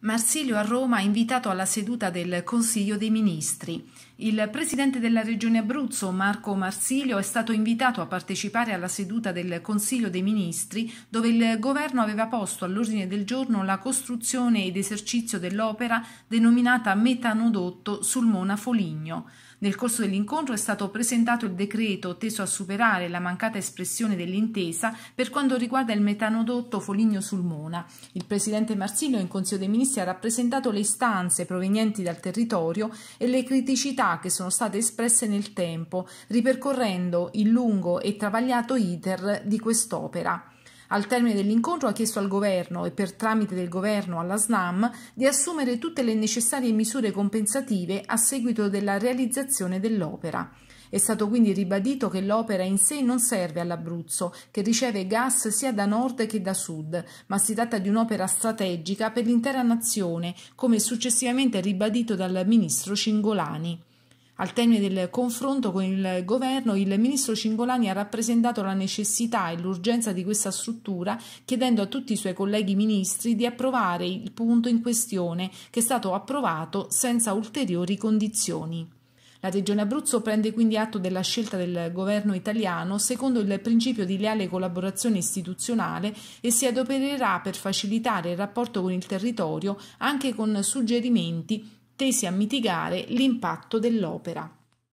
Marsilio a Roma invitato alla seduta del Consiglio dei Ministri. Il presidente della Regione Abruzzo, Marco Marsilio, è stato invitato a partecipare alla seduta del Consiglio dei Ministri, dove il governo aveva posto all'ordine del giorno la costruzione ed esercizio dell'opera denominata Metanodotto sul Mona Foligno. Nel corso dell'incontro è stato presentato il decreto teso a superare la mancata espressione dell'intesa per quanto riguarda il metanodotto Foligno sulmona Il presidente Marsilio in Consiglio dei Ministri ha rappresentato le istanze provenienti dal territorio e le criticità che sono state espresse nel tempo, ripercorrendo il lungo e travagliato iter di quest'opera. Al termine dell'incontro ha chiesto al governo e per tramite del governo alla SNAM di assumere tutte le necessarie misure compensative a seguito della realizzazione dell'opera. È stato quindi ribadito che l'opera in sé non serve all'Abruzzo, che riceve gas sia da nord che da sud, ma si tratta di un'opera strategica per l'intera nazione, come successivamente ribadito dal ministro Cingolani. Al termine del confronto con il governo, il ministro Cingolani ha rappresentato la necessità e l'urgenza di questa struttura, chiedendo a tutti i suoi colleghi ministri di approvare il punto in questione, che è stato approvato senza ulteriori condizioni. La Regione Abruzzo prende quindi atto della scelta del governo italiano secondo il principio di leale collaborazione istituzionale e si adopererà per facilitare il rapporto con il territorio anche con suggerimenti tesi a mitigare l'impatto dell'opera.